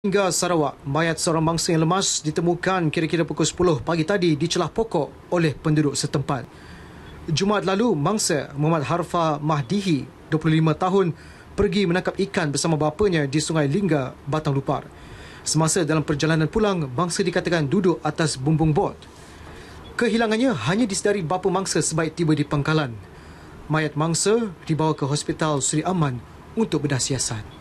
hingga Sarawak, mayat seorang mangsa yang lemas ditemukan kira-kira pukul 10 pagi tadi di celah pokok oleh penduduk setempat. Jumaat lalu, mangsa Muhammad Harfa Mahdihi, 25 tahun, pergi menangkap ikan bersama bapanya di Sungai Lingga, Batang Lupar. Semasa dalam perjalanan pulang, mangsa dikatakan duduk atas bumbung bot. Kehilangannya hanya disedari bapa mangsa sebaik tiba di pangkalan. Mayat mangsa dibawa ke Hospital Sri Aman untuk bedah siasat.